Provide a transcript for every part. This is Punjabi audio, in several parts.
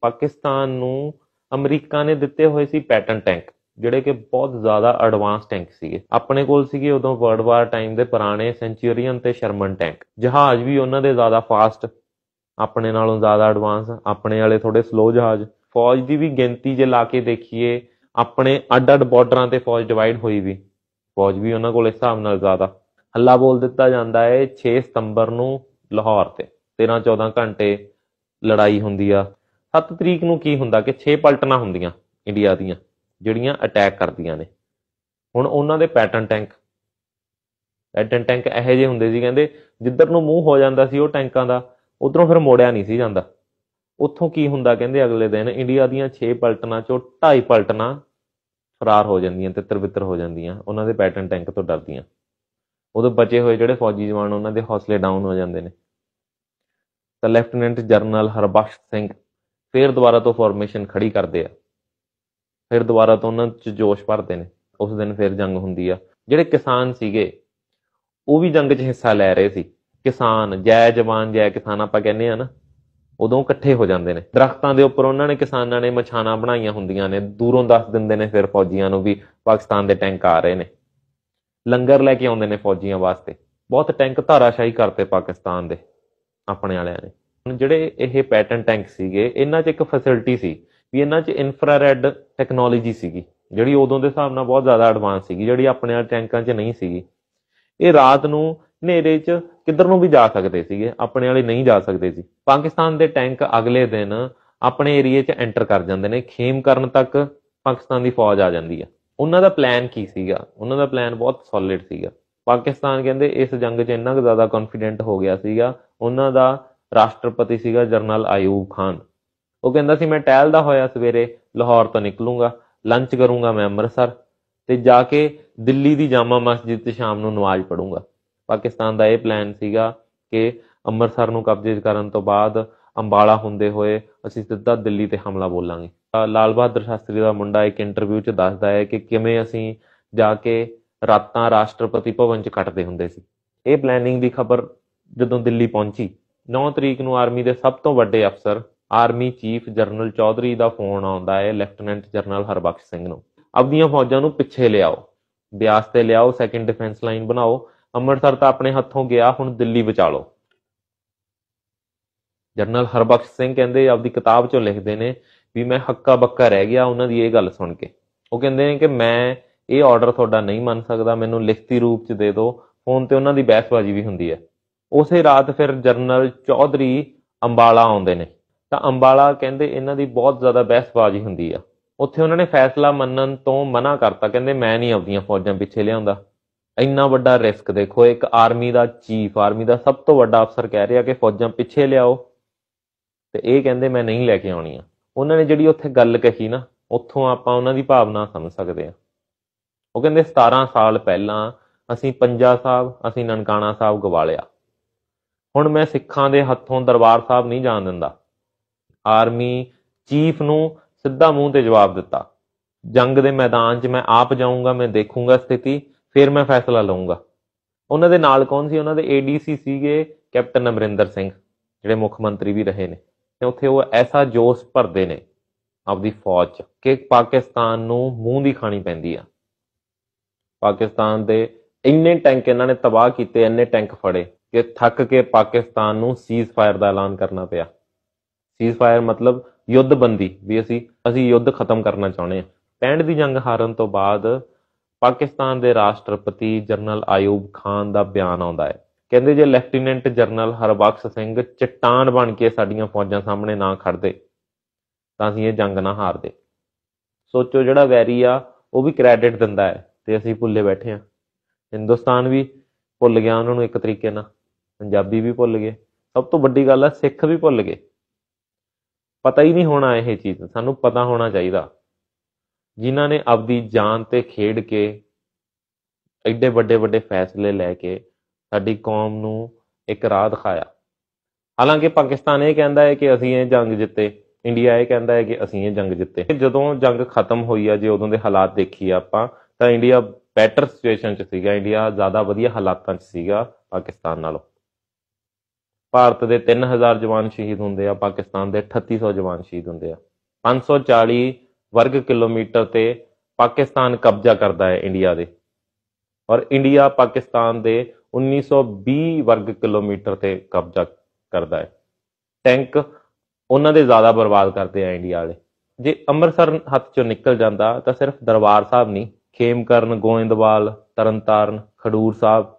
ਪਾਕਿਸਤਾਨ ਨੂੰ ਅਮਰੀਕਾ ਨੇ ਦਿੱਤੇ ਹੋਏ ਸੀ ਪੈਟਨ ਟੈਂਕ ਜਿਹੜੇ ਕਿ ਬਹੁਤ ਜ਼ਿਆਦਾ ਐਡਵਾਂਸ ਟੈਂਕ ਸੀਗੇ ਆਪਣੇ ਕੋਲ ਸੀਗੇ ਉਦੋਂ ਵਰਲਡ ਵਾਰ ਟਾਈਮ ਦੇ ਪੁਰਾਣੇ ਸੈਂਚੂਰੀਅਨ ਤੇ ਸ਼ਰਮਨ ਟੈਂਕ ਜਹਾਜ਼ ਵੀ ਉਹਨਾਂ ਦੇ ਜ਼ਿਆਦਾ ਫਾਸਟ ਆਪਣੇ ਨਾਲੋਂ ਜ਼ਿਆਦਾ ਐਡਵਾਂਸ ਆਪਣੇ ਵਾਲੇ ਥੋੜੇ ਸਲੋ ਜਹਾਜ਼ ਫੌਜ ਦੀ ਵੀ ਗਿਣਤੀ ਜੇ ਲਾ ਕੇ ਦੇਖੀਏ ਆਪਣੇ ਅੱਡ-ਅੱਡ ਬਾਰਡਰਾਂ ਤੇ ਫੌਜ ਡਿਵਾਈਡ ਹੋਈ ਵੀ ਫੌਜ ਵੀ ਉਹਨਾਂ ਕੋਲ ਇਸ ਹਿਸਾਬ ਨਾਲ ਜ਼ਿਆਦਾ ਹੱਲਾ ਬੋਲ ਦਿੱਤਾ ਜਾਂਦਾ ਹੈ 6 ਸਤੰਬਰ ਨੂੰ ਲਾਹੌਰ ਤੇ 13-14 ਘੰਟੇ ਲੜਾਈ ਹੁੰਦੀ ਆ 7 ਤਰੀਕ ਨੂੰ ਕੀ ਹੁੰਦਾ ਕਿ 6 ਪਲਟਣਾ ਹੁੰਦੀਆਂ ਇੰਡੀਆ ਦੀਆਂ ਜਿਹੜੀਆਂ ਅਟੈਕ ਕਰਦੀਆਂ ਨੇ ਹੁਣ ਉਹਨਾਂ ਦੇ ਪੈਟਰਨ ਟੈਂਕ ਪੈਟਰਨ ਟੈਂਕ ਇਹੋ ਜਿਹੇ ਹੁੰਦੇ ਸੀ ਕਹਿੰਦੇ ਜਿੱਧਰ ਨੂੰ ਮੂੰਹ ਹੋ ਜਾਂਦਾ ਸੀ ਉਹ ਟੈਂਕਾਂ ਦਾ ਉਧਰੋਂ ਫਿਰ ਮੋੜਿਆ ਨਹੀਂ ਸੀ ਜਾਂਦਾ ਉੱਥੋਂ ਕੀ ਹੁੰਦਾ ਕਹਿੰਦੇ ਅਗਲੇ ਦਿਨ ਇੰਡੀਆ ਦੀਆਂ 6 ਪਲਟਣਾ ਚੋਂ 2.5 ਪਲਟਣਾ ਫਰਾਰ ਹੋ ਜਾਂਦੀਆਂ ਤੇ ਤਰਵਿੱਤਰ ਹੋ ਜਾਂਦੀਆਂ ਉਹਨਾਂ ਦੇ ਪੈਟਰਨ ਟੈਂਕ ਤੋਂ ਡਰਦੀਆਂ ਉਦੋਂ ਬਚੇ ਹੋਏ ਜਿਹੜੇ ਫੌਜੀ ਜਵਾਨ ਉਹਨਾਂ ਦੇ ਹੌਸਲੇ ਡਾਊਨ ਹੋ ਜਾਂਦੇ ਨੇ ਤਾਂ ਲੈਫਟੀਨੈਂਟ ਜਰਨਲ ਹਰਬਖਸ਼ ਸਿੰਘ ਫਿਰ ਦੁਬਾਰਾ ਤੋਂ ਫਾਰਮੇਸ਼ਨ ਖੜੀ ਕਰਦੇ ਆ ਫਿਰ ਦੁਬਾਰਾ ਤੋਂ ਉਹਨਾਂ 'ਚ ਜੋਸ਼ ਭਰਦੇ ਨੇ ਉਸ ਦਿਨ ਫਿਰ ਜੰਗ ਹੁੰਦੀ ਆ ਜਿਹੜੇ ਕਿਸਾਨ ਸੀਗੇ ਉਹ ਵੀ ਜੰਗ 'ਚ ਹਿੱਸਾ ਲੈ ਰਹੇ ਸੀ ਕਿਸਾਨ ਜੈ ਜਵਾਨ ਜੈ ਕਿਸਾਨ ਆਪਾਂ ਕਹਿੰਦੇ ਆ ਨਾ ਉਦੋਂ ਇਕੱਠੇ ਹੋ ਜਾਂਦੇ ਨੇ ਦਰਖਤਾਂ ਦੇ ਉੱਪਰ ਉਹਨਾਂ ਨੇ ਕਿਸਾਨਾਂ ਨੇ ਮਛਾਣਾ ਬਣਾਈਆਂ ਹੁੰਦੀਆਂ ਨੇ ਦੂਰੋਂ ਦੱਸ ਦਿੰਦੇ ਨੇ ਫਿਰ ਫੌਜੀਆਂ ਨੂੰ ਵੀ ਪਾਕਿਸਤਾਨ ਦੇ ਟੈਂਕ ਆ ਰਹੇ ਨੇ ਲੰਗਰ ਲੈ ਕੇ ਆਉਂਦੇ ਨੇ ਫੌਜੀਆਂ ਵਾਸਤੇ ਬਹੁਤ ਟੈਂਕ ਧਾਰਾਸ਼ਾਹੀ ਕਰਤੇ ਪਾਕਿਸਤਾਨ ਦੇ ਆਪਣੇ ਵਾਲਿਆਂ ਨੇ ਹੁਣ ਜਿਹੜੇ ਇਹ ਪੈਟਰਨ ਟੈਂਕ ਸੀਗੇ ਇਹਨਾਂ 'ਚ ਇੱਕ ਫੈਸਿਲਿਟੀ ਸੀ ਵੀ ਇਹਨਾਂ 'ਚ ਇਨਫਰਾਰੈੱਡ ਟੈਕਨੋਲੋਜੀ ਸੀਗੀ ਜਿਹੜੀ ਉਦੋਂ ਦੇ ਹਿਸਾਬ ਨਾਲ ਬਹੁਤ ਜ਼ਿਆਦਾ ਐਡਵਾਂਸ ਸੀਗੀ ਜਿਹੜੀ ਆਪਣੇ ਵਾਲੇ ਟੈਂਕਾਂ 'ਚ ਨਹੀਂ ਸੀਗੀ ਇਹ ਰਾਤ ਨੂੰ ਹਨੇਰੇ 'ਚ ਕਿੱਧਰ ਨੂੰ ਵੀ ਜਾ ਸਕਦੇ ਸੀਗੇ ਆਪਣੇ ਵਾਲੇ ਨਹੀਂ ਜਾ ਸਕਦੇ ਸੀ ਪਾਕਿਸਤਾਨ ਦੇ ਟੈਂਕ ਅਗਲੇ ਦਿਨ ਆਪਣੇ ਏਰੀਆ 'ਚ ਐਂਟਰ ਕਰ ਜਾਂਦੇ ਨੇ ਖੇਮ ਕਰਨ ਤੱਕ ਪਾਕਿਸਤਾਨ ਦੀ ਫੌਜ ਆ ਜਾਂਦੀ ਆ ਉਹਨਾਂ ਦਾ ਪਲਾਨ ਕੀ ਸੀਗਾ ਉਹਨਾਂ ਦਾ ਪਲਾਨ ਬਹੁਤ ਸੋਲਿਡ ਸੀਗਾ ਪਾਕਿਸਤਾਨ ਕਹਿੰਦੇ ਇਸ ਜੰਗ 'ਚ ਇੰਨਾ ਜ਼ਿਆਦਾ ਕੌਨਫੀਡੈਂਟ ਹੋ ਗਿਆ ਸੀਗਾ ਉਹਨਾਂ ਦਾ ਰਾਸ਼ਟਰਪਤੀ ਸੀਗਾ ਜਰਨਲ ਆਯੂਬ ਖਾਨ ਉਹ ਕਹਿੰਦਾ ਸੀ ਮੈਂ ਦਾ ਹੋਇਆ ਸਵੇਰੇ ਲਾਹੌਰ ਤੋਂ ਨਿਕਲੂੰਗਾ ਲੰਚ ਕਰੂੰਗਾ ਮੈਂ ਅੰਮ੍ਰਿਤਸਰ ਤੇ ਜਾ ਕੇ ਦਿੱਲੀ ਦੀ ਜਾਮਾ ਮਸਜਿਦ ਤੇ ਸ਼ਾਮ ਨੂੰ ਨਮਾਜ਼ ਪੜੂੰਗਾ ਪਾਕਿਸਤਾਨ ਦਾ ਇਹ ਪਲਾਨ ਸੀਗਾ ਕਿ ਅੰਮ੍ਰਿਤਸਰ ਨੂੰ ਕਬਜ਼ੇ ਕਰਨ ਤੋਂ ਬਾਅਦ ਅੰਬਾਲਾ ਹੁੰਦੇ ਹੋਏ ਅਸੀਂ ਸਿੱਧਾ ਦਿੱਲੀ ਤੇ ਹਮਲਾ ਬੋਲਾਂਗੇ ਲਾਲ ਬਹਾਦਰ ਸ਼ਾਸਤਰੀ ਦਾ ਮੁੰਡਾ ਇੱਕ ਇੰਟਰਵਿਊ 'ਚ ਦੱਸਦਾ ਹੈ ਕਿ ਕਿਵੇਂ ਅਸੀਂ ਜਾ ਕੇ ਰਾਤਾਂ ਰਾਸ਼ਟਰਪਤੀ ਭਵਨ 'ਚ ਕੱਟਦੇ ਹੁੰਦੇ ਸੀ ਇਹ ਪਲੈਨਿੰਗ ਦੀ ਖਬਰ ਜਦੋਂ ਦਿੱਲੀ ਪਹੁੰਚੀ 9 ਤਰੀਕ ਨੂੰ ਆਰਮੀ ਦੇ ਸਭ ਤੋਂ ਵੱਡੇ ਅਫਸਰ ਆਰਮੀ ਚੀਫ ਜਰਨਲ ਚੌਧਰੀ ਦਾ ਫੋਨ ਆਉਂਦਾ ਹੈ ਲੈਫਟੀਨੈਂਟ ਜਰਨਲ ਹਰਬਖਸ਼ ਸਿੰਘ ਨੂੰ ਆਪਣੀਆਂ ਫੌਜਾਂ ਨੂੰ ਪਿੱਛੇ ਲਿਆਓ ਬਿਆਸ ਤੇ ਲਿਆਓ ਸੈਕੰਡ ਡਿਫੈਂਸ ਲਾਈਨ ਬਣਾਓ ਅੰਮ੍ਰਿਤਸਰ ਤਾਂ ਆਪਣੇ ਹੱਥੋਂ ਗਿਆ ਹੁਣ ਦਿੱਲੀ ਬਚਾ ਲਓ ਜਰਨਲ ਹਰਬਖਸ਼ ਸਿੰਘ ਕਹਿੰਦੇ ਆਪਦੀ ਕਿਤਾਬ ਚੋਂ ਲਿਖਦੇ ਨੇ ਵੀ ਮੈਂ ਹੱਕਾ ਬੱਕਾ ਰਹਿ ਗਿਆ ਉਹਨਾਂ ਦੀ ਇਹ ਗੱਲ ਸੁਣ ਕੇ ਉਹ ਕਹਿੰਦੇ ਨੇ ਕਿ ਮੈਂ ਇਹ ਆਰਡਰ ਤੁਹਾਡਾ ਨਹੀਂ ਮੰਨ ਸਕਦਾ ਮੈਨੂੰ ਲਿਖਤੀ ਰੂਪ ਚ ਦੇ ਦਿਓ ਫੋਨ ਤੇ ਉਹਨਾਂ ਦੀ ਬਹਿਸਬਾਜ਼ੀ ਵੀ ਹੁੰਦੀ ਹੈ ਉਸੇ ਰਾਤ ਫਿਰ ਜਨਰਲ ਚੌਧਰੀ ਅੰਬਾਲਾ ਆਉਂਦੇ ਨੇ ਤਾਂ ਅੰਬਾਲਾ ਕਹਿੰਦੇ ਇਹਨਾਂ ਦੀ ਬਹੁਤ ਜ਼ਿਆਦਾ ਬਹਿਸਬਾਜ਼ੀ ਹੁੰਦੀ ਆ ਉੱਥੇ ਉਹਨਾਂ ਨੇ ਫੈਸਲਾ ਮੰਨਣ ਤੋਂ ਮਨਾ ਕਰਤਾ ਕਹਿੰਦੇ ਮੈਂ ਨਹੀਂ ਆਉਂਦੀਆਂ ਫੌਜਾਂ ਪਿੱਛੇ ਲਿਆਉਂਦਾ ਇੰਨਾ ਵੱਡਾ ਰਿਸਕ ਦੇਖੋ ਇੱਕ ਆਰਮੀ ਦਾ ਚੀਫ ਆਰਮੀ ਦਾ ਸਭ ਤੋਂ ਵੱਡਾ ਅਫਸਰ ਕਹਿ ਰਿਹਾ ਕਿ ਫੌਜਾਂ ਪਿੱਛੇ ਲਿਆਓ ਤੇ ਇਹ ਕਹਿੰਦੇ ਮੈਂ ਨਹੀਂ ਲੈ ਕੇ ਆਉਣੀਆਂ ਉਹਨਾਂ ਨੇ ਜਿਹੜੀ ਉੱਥੇ ਗੱਲ ਕਹੀ ਨਾ ਉੱਥੋਂ ਆਪਾਂ ਉਹਨਾਂ ਦੀ ਭਾਵਨਾ ਸਮਝ ਸਕਦੇ ਆ ਉਹ ਕਹਿੰਦੇ 17 ਸਾਲ ਪਹਿਲਾਂ ਅਸੀਂ ਪੰਜਾ ਸਾਹਿਬ ਅਸੀਂ ਨਨਕਾਣਾ ਸਾਹਿਬ ਗਵਾਲਿਆ ਹੁਣ ਮੈਂ ਸਿੱਖਾਂ ਦੇ ਹੱਥੋਂ ਦਰਬਾਰ ਸਾਹਿਬ ਨਹੀਂ ਜਾਣ ਦਿੰਦਾ ਆਰਮੀ ਚੀਫ ਨੂੰ ਸਿੱਧਾ ਮੂੰਹ ਤੇ ਜਵਾਬ ਦਿੱਤਾ ਜੰਗ ਦੇ ਮੈਦਾਨ 'ਚ ਮੈਂ ਆਪ ਜਾਊਂਗਾ ਮੈਂ ਦੇਖੂੰਗਾ ਸਥਿਤੀ ਫਿਰ ਮੈਂ ਫੈਸਲਾ ਲਵਾਂਗਾ ਉਹਨਾਂ ਦੇ ਨਾਲ ਕੌਣ ਸੀ ਉਹਨਾਂ ਦੇ ਏਡੀਸੀ ਸੀਗੇ ਕੈਪਟਨ ਅਮਰਿੰਦਰ ਸਿੰਘ ਜਿਹੜੇ ਮੁੱਖ ਮੰਤਰੀ ਵੀ ਰਹੇ ਨੇ ਤੇ ਉੱਥੇ ਉਹ ਐਸਾ ਜੋਸ਼ ਭਰਦੇ ਨੇ ਆਪਦੀ ਫੌਜ 'ਚ ਕਿ ਪਾਕਿਸਤਾਨ ਨੂੰ ਮੂੰਹ ਦੀ ਖਾਣੀ ਪੈਂਦੀ ਆ ਪਾਕਿਸਤਾਨ ਦੇ ਇੰਨੇ ਟੈਂਕ ਇਹਨਾਂ ਨੇ ਤਬਾਹ ਕੀਤੇ ਇੰਨੇ ਟੈਂਕ ਫੜੇ ਕਿ ਥੱਕ ਕੇ ਪਾਕਿਸਤਾਨ ਨੂੰ ਸੀਜ਼ਫਾਇਰ ਦਾ ਐਲਾਨ ਕਰਨਾ ਪਿਆ ਸੀਜ਼ਫਾਇਰ ਮਤਲਬ ਯੁੱਧਬੰਦੀ ਵੀ ਅਸੀਂ ਅਸੀਂ ਯੁੱਧ ਖਤਮ ਕਰਨਾ ਚਾਹੁੰਦੇ ਹਾਂ 65 ਦੀ ਜੰਗ ਹਾਰਨ ਤੋਂ ਬਾਅਦ ਪਾਕਿਸਤਾਨ ਦੇ ਰਾਸ਼ਟਰਪਤੀ ਜਨਰਲ ਆਯੂਬ ਖਾਨ ਦਾ ਬਿਆਨ ਆਉਂਦਾ ਹੈ ਕਹਿੰਦੇ ਜੇ ਲੈਫਟੀਨੈਂਟ ਜਨਰਲ ਹਰਬਖਸ਼ ਸਿੰਘ ਚਟਾਨ ਬਣ ਕੇ ਸਾਡੀਆਂ ਫੌਜਾਂ ਸਾਹਮਣੇ ਨਾ ਖੜਦੇ ਤਾਂ ਅਸੀਂ ਇਹ ਜੰਗ ਨਾ ਹਾਰਦੇ ਸੋਚੋ ਜਿਹੜਾ ਵੈਰੀ ਆ ਉਹ ਵੀ ਕ੍ਰੈਡਿਟ ਦਿੰਦਾ ਹੈ ਤੇ ਅਸੀਂ ਭੁੱਲੇ ਬੈਠੇ ਆ ਹਿੰਦੁਸਤਾਨ ਵੀ ਭੁੱਲ ਗਿਆ ਉਹਨਾਂ ਨੂੰ ਇੱਕ ਤਰੀਕੇ ਨਾਲ ਪੰਜਾਬੀ ਵੀ ਭੁੱਲ ਗਏ ਸਭ ਤੋਂ ਵੱਡੀ ਗੱਲ ਹੈ ਸਿੱਖ ਵੀ ਭੁੱਲ ਗਏ ਪਤਾ ਹੀ ਨਹੀਂ ਹੋਣਾ ਇਹ ਚੀਜ਼ ਸਾਨੂੰ ਪਤਾ ਹੋਣਾ ਚਾਹੀਦਾ ਜਿਨ੍ਹਾਂ ਨੇ ਆਪਦੀ ਜਾਨ ਤੇ ਖੇਡ ਕੇ ਐਡੇ ਵੱਡੇ ਵੱਡੇ ਫੈਸਲੇ ਲੈ ਕੇ ਸਾਡੀ ਕੌਮ ਨੂੰ ਇੱਕ ਰਾਹ ਦਿਖਾਇਆ ਹਾਲਾਂਕਿ ਪਾਕਿਸਤਾਨ ਇਹ ਕਹਿੰਦਾ ਹੈ ਕਿ ਅਸੀਂ ਇਹ ਜੰਗ ਜਿੱਤੇ ਇੰਡੀਆ ਇਹ ਕਹਿੰਦਾ ਹੈ ਕਿ ਅਸੀਂ ਇਹ ਜੰਗ ਜਿੱਤੇ ਜਦੋਂ ਜੰਗ ਖਤਮ ਹੋਈ ਆ ਜੇ ਉਦੋਂ ਦੇ ਹਾਲਾਤ ਦੇਖੀ ਆਪਾਂ ਤਾਂ ਇੰਡੀਆ ਬੈਟਰ ਸਿਚੁਏਸ਼ਨ 'ਚ ਸੀਗਾ ਇੰਡੀਆ ਜ਼ਿਆਦਾ ਵਧੀਆ ਹਾਲਾਤਾਂ 'ਚ ਸੀਗਾ ਪਾਕਿਸਤਾਨ ਨਾਲੋਂ ਭਾਰਤ ਦੇ 3000 ਜਵਾਨ ਸ਼ਹੀਦ ਹੁੰਦੇ ਆ ਪਾਕਿਸਤਾਨ ਦੇ 3800 ਜਵਾਨ ਸ਼ਹੀਦ ਹੁੰਦੇ ਆ 540 ਵਰਗ ਕਿਲੋਮੀਟਰ ਤੇ ਪਾਕਿਸਤਾਨ ਕਬਜ਼ਾ ਕਰਦਾ ਹੈ ਇੰਡੀਆ ਦੇ ਔਰ ਇੰਡੀਆ ਪਾਕਿਸਤਾਨ ਦੇ 1920 ਵਰਗ ਕਿਲੋਮੀਟਰ ਤੇ ਕਬਜ਼ਾ ਕਰਦਾ ਹੈ ਟੈਂਕ ਉਹਨਾਂ ਦੇ ਜ਼ਿਆਦਾ ਬਰਬਾਦ ਕਰਦੇ ਆ ਇੰਡੀਆ ਵਾਲੇ ਜੇ ਅੰਮ੍ਰਿਤਸਰ ਹੱਥ ਚੋਂ ਨਿਕਲ ਜਾਂਦਾ ਤਾਂ ਸਿਰਫ ਦਰਬਾਰ ਸਾਹਿਬ ਨਹੀਂ ਖੇਮਕਰਨ ਗੋਇੰਦਵਾਲ ਤਰਨਤਾਰਨ ਖਡੂਰ ਸਾਹਿਬ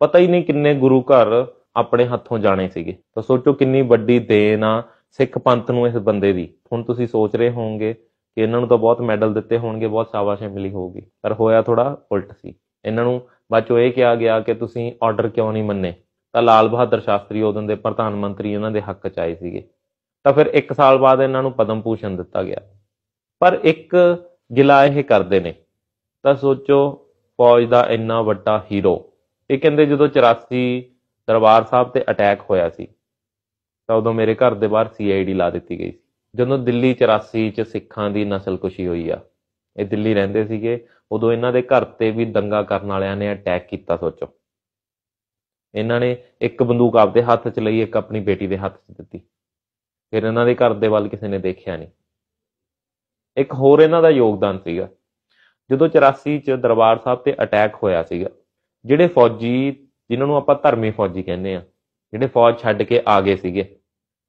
ਪਤਾ ਹੀ ਨਹੀਂ ਕਿੰਨੇ ਗੁਰੂ ਘਰ ਆਪਣੇ ਹੱਥੋਂ ਜਾਣੇ ਸੀਗੇ ਤਾਂ ਸੋਚੋ ਕਿੰਨੀ ਵੱਡੀ ਦੇਣ ਆ ਸਿੱਖ ਪੰਥ ਨੂੰ ਇਸ ਬੰਦੇ ਦੀ ਹੁਣ ਤੁਸੀਂ ਸੋਚ ਰਹੇ ਹੋਵੋਗੇ ਕਿ ਇਹਨਾਂ ਨੂੰ ਤਾਂ ਬਹੁਤ ਮੈਡਲ ਦਿੱਤੇ ਹੋਣਗੇ ਬਹੁਤ ਸ਼ਾਬਾਸ਼ੇ ਮਿਲੀ ਹੋਊਗੀ ਪਰ ਹੋਇਆ ਥੋੜਾ ਉਲਟ ਸੀ ਇਹਨਾਂ ਨੂੰ ਬਾਚੋ ਇਹ ਕਿਹਾ ਗਿਆ ਕਿ ਤੁਸੀਂ ਆਰਡਰ ਕਿਉਂ ਨਹੀਂ ਮੰਨੇ ਤਾਂ ਲਾਲ ਬਹਾਦਰ ਸ਼ਾਸਤਰੀ ਉਹਦੋਂ ਦੇ ਪ੍ਰਧਾਨ ਮੰਤਰੀ ਇਹਨਾਂ ਦੇ ਹੱਕ ਚ ਆਏ ਸੀਗੇ ਤਾਂ ਫਿਰ 1 ਸਾਲ ਬਾਅਦ ਇਹਨਾਂ ਨੂੰ ਪਦਮ ਪੂਸ਼ਣ ਦਿੱਤਾ ਗਿਆ ਪਰ ਇੱਕ ਗਿਲਾ ਇਹ ਕਰਦੇ ਨੇ ਤਾਂ ਸੋਚੋ ਫੌਜ ਦਾ ਇੰਨਾ ਵੱਡਾ ਹੀਰੋ ਇਹ ਕਹਿੰਦੇ ਜਦੋਂ 84 ਦਰਬਾਰ ਸਾਹਿਬ ਤੇ ਅਟੈਕ ਹੋਇਆ ਸੀ ਤਾਂ ਉਦੋਂ ਮੇਰੇ ਘਰ ਦੇ ਬਾਹਰ ਸੀਆਈਡੀ ਲਾ ਦਿੱਤੀ ਗਈ ਸੀ ਜਦੋਂ ਦਿੱਲੀ 84 ਚ ਸਿੱਖਾਂ ਦੀ ਨਸਲਕੁਸ਼ੀ ਹੋਈ ਆ ਇਹ ਦਿੱਲੀ ਰਹਿੰਦੇ ਸੀਗੇ ਉਦੋਂ ਇਹਨਾਂ ਦੇ ਘਰ ਤੇ ਵੀ ਦੰਗਾ ਕਰਨ ਵਾਲਿਆਂ ਨੇ ਅਟੈਕ ਕੀਤਾ ਸੋਚੋ ਇਹਨਾਂ ਨੇ ਇੱਕ ਬੰਦੂਕ ਆਪਦੇ ਹੱਥ 'ਚ ਲਈ ਇੱਕ ਆਪਣੀ ਬੇਟੀ ਦੇ ਹੱਥ 'ਚ ਦਿੱਤੀ ਫਿਰ ਇਹਨਾਂ ਦੇ ਘਰ ਦੇ ਵੱਲ ਕਿਸੇ ਨੇ ਦੇਖਿਆ ਨਹੀਂ ਇੱਕ ਹੋਰ ਇਹਨਾਂ ਦਾ ਯੋਗਦਾਨ ਸੀਗਾ ਜਦੋਂ 84 ਚ ਦਰਬਾਰ ਸਾਹਿਬ ਤੇ ਅਟੈਕ ਹੋਇਆ ਸੀਗਾ ਜਿਹੜੇ ਫੌਜੀ ਜਿਨ੍ਹਾਂ ਨੂੰ ਆਪਾਂ ਧਰਮੀ ਫੌਜੀ ਕਹਿੰਦੇ ਆ ਜਿਹੜੇ ਫੌਜ ਛੱਡ ਕੇ ਆ ਗਏ ਸੀਗੇ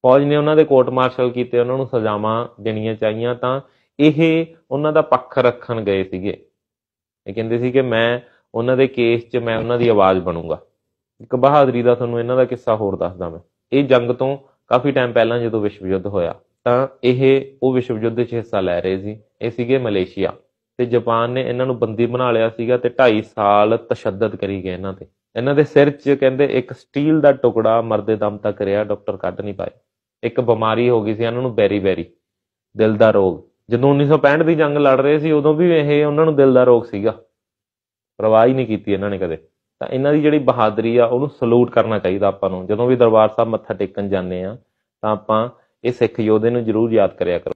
ਫੌਜ ਨੇ ਉਹਨਾਂ ਦੇ ਕੋਰਟ ਮਾਰਸ਼ਲ ਕੀਤੇ ਉਹਨਾਂ ਨੂੰ ਸਜ਼ਾਵਾਂ ਦੇਣੀਆਂ ਚਾਹੀਆਂ ਤਾਂ ਇਹ ਉਹਨਾਂ ਦਾ ਪੱਖ ਰੱਖਣ ਗਏ ਸੀਗੇ ਇਹ ਕਹਿੰਦੇ ਸੀ ਕਿ ਮੈਂ ਉਹਨਾਂ ਦੇ ਕੇਸ 'ਚ ਮੈਂ ਉਹਨਾਂ ਦੀ ਆਵਾਜ਼ ਬਣੂੰਗਾ ਇੱਕ ਬਹਾਦਰੀ ਦਾ ਤੁਹਾਨੂੰ ਇਹਨਾਂ ਦਾ ਕਿੱਸਾ ਹੋਰ ਦੱਸਦਾ ਮੈਂ ਇਹ ਜੰਗ ਤੋਂ ਕਾਫੀ ਟਾਈਮ ਪਹਿਲਾਂ ਜਦੋਂ ਵਿਸ਼ਵ ਯੁੱਧ ਹੋਇਆ ਤਾਂ ਇਹ ਉਹ ਵਿਸ਼ਵ ਯੁੱਧ 'ਚ ਹਿੱਸਾ ਲੈ ਰਹੇ ਸੀ ਇਹ ਸੀਗੇ ਮਲੇਸ਼ੀਆ ਤੇ ਜਾਪਾਨ ਨੇ ਇਹਨਾਂ ਨੂੰ ਬੰਦੀ ਬਣਾ ਲਿਆ ਸੀਗਾ ਤੇ 2.5 ਸਾਲ ਤਸ਼ੱਦਦ ਕਰੀ ਗਏ ਇਹਨਾਂ ਤੇ ਇਹਨਾਂ ਦੇ ਸਿਰ 'ਚ ਕਹਿੰਦੇ ਇੱਕ ਸਟੀਲ ਦਾ ਟੁਕੜਾ ਮਰਦੇ ਦਮ ਤੱਕ ਰਿਹਾ ਡਾਕਟਰ ਕੱਢ ਨਹੀਂ ਪਾਏ ਇੱਕ ਬਿਮਾਰੀ ਹੋ ਗਈ ਸੀ ਇਹਨਾਂ ਨੂੰ ਬੈਰੀ ਬੈਰੀ ਦਿਲ ਦਾ ਰੋਗ ਜਦੋਂ 1965 ਦੀ ਜੰਗ ਲੜ ਰਹੇ ਸੀ ਉਦੋਂ ਵੀ ਇਹ ਉਹਨਾਂ ਨੂੰ ਦਿਲ ਦਾ ਰੋਗ ਸੀਗਾ ਪਰਵਾਹ ਹੀ ਨਹੀਂ ਕੀਤੀ ਇਹਨਾਂ ਨੇ ਕਦੇ ਤਾਂ ਇਹਨਾਂ ਦੀ ਜਿਹੜੀ ਬਹਾਦਰੀ ਆ ਉਹਨੂੰ ਸਲੂਟ ਕਰਨਾ ਚਾਹੀਦਾ ਆਪਾਂ ਨੂੰ ਜਦੋਂ ਵੀ ਦਰਬਾਰ ਸਾਹਿਬ ਮੱਥਾ ਟੇਕਣ ਜਾਂਦੇ ਆ ਤਾਂ ਆਪਾਂ ਇਹ ਸਿੱਖ ਯੋਧੇ ਨੂੰ ਜ਼ਰੂਰ ਯਾਦ ਕਰਿਆ ਕਰੋ